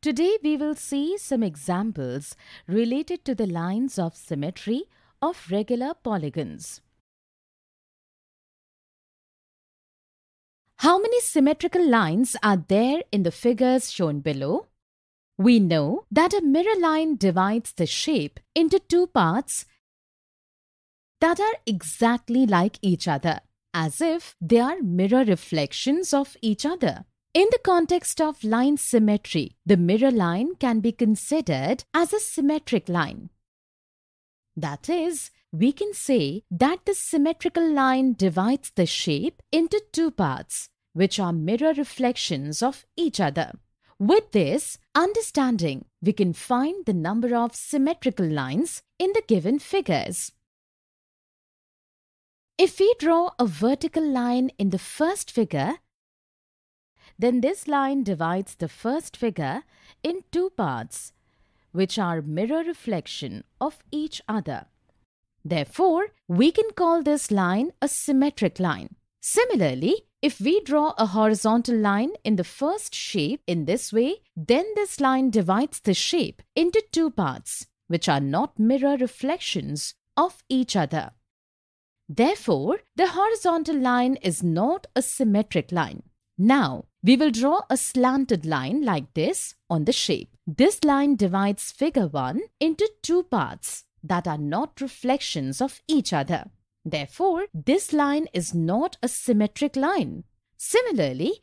Today we will see some examples related to the lines of symmetry of regular polygons. How many symmetrical lines are there in the figures shown below? We know that a mirror line divides the shape into two parts that are exactly like each other, as if they are mirror reflections of each other. In the context of line symmetry, the mirror line can be considered as a symmetric line. That is, we can say that the symmetrical line divides the shape into two parts, which are mirror reflections of each other. With this understanding, we can find the number of symmetrical lines in the given figures. If we draw a vertical line in the first figure then this line divides the first figure in two parts, which are mirror reflection of each other. Therefore, we can call this line a symmetric line. Similarly, if we draw a horizontal line in the first shape in this way, then this line divides the shape into two parts, which are not mirror reflections of each other. Therefore, the horizontal line is not a symmetric line. Now, we will draw a slanted line like this on the shape. This line divides figure 1 into two parts that are not reflections of each other. Therefore, this line is not a symmetric line. Similarly,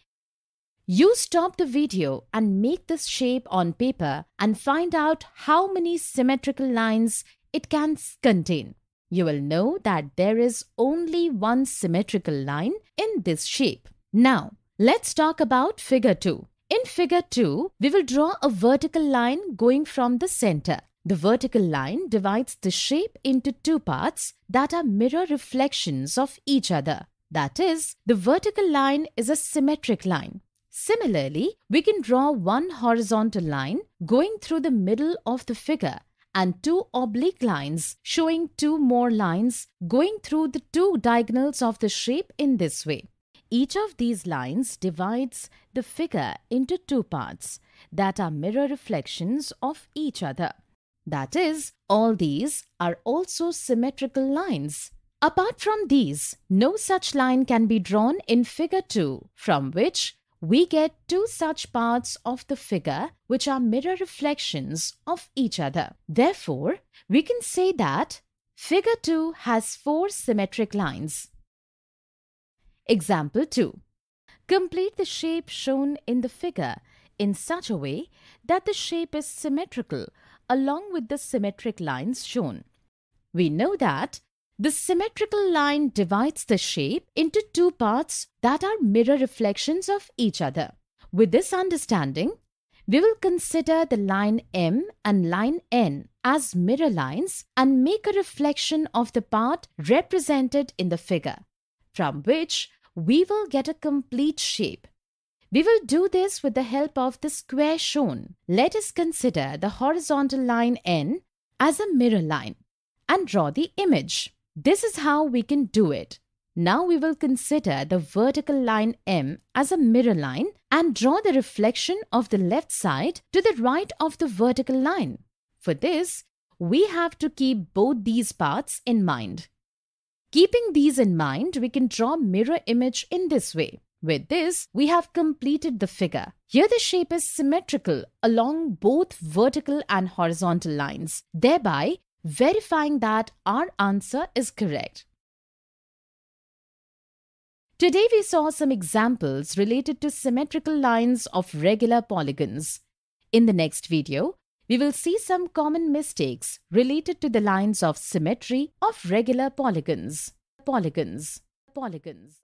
you stop the video and make this shape on paper and find out how many symmetrical lines it can contain. You will know that there is only one symmetrical line in this shape. Now, Let's talk about figure 2. In figure 2, we will draw a vertical line going from the center. The vertical line divides the shape into two parts that are mirror reflections of each other. That is, the vertical line is a symmetric line. Similarly, we can draw one horizontal line going through the middle of the figure and two oblique lines showing two more lines going through the two diagonals of the shape in this way. Each of these lines divides the figure into two parts that are mirror reflections of each other. That is, all these are also symmetrical lines. Apart from these, no such line can be drawn in figure 2, from which we get two such parts of the figure which are mirror reflections of each other. Therefore, we can say that figure 2 has four symmetric lines. Example 2. Complete the shape shown in the figure in such a way that the shape is symmetrical along with the symmetric lines shown. We know that the symmetrical line divides the shape into two parts that are mirror reflections of each other. With this understanding, we will consider the line M and line N as mirror lines and make a reflection of the part represented in the figure, from which we will get a complete shape. We will do this with the help of the square shown. Let us consider the horizontal line N as a mirror line and draw the image. This is how we can do it. Now we will consider the vertical line M as a mirror line and draw the reflection of the left side to the right of the vertical line. For this, we have to keep both these parts in mind. Keeping these in mind, we can draw mirror image in this way. With this, we have completed the figure. Here the shape is symmetrical along both vertical and horizontal lines, thereby verifying that our answer is correct. Today we saw some examples related to symmetrical lines of regular polygons. In the next video, we will see some common mistakes related to the lines of symmetry of regular polygons polygons polygons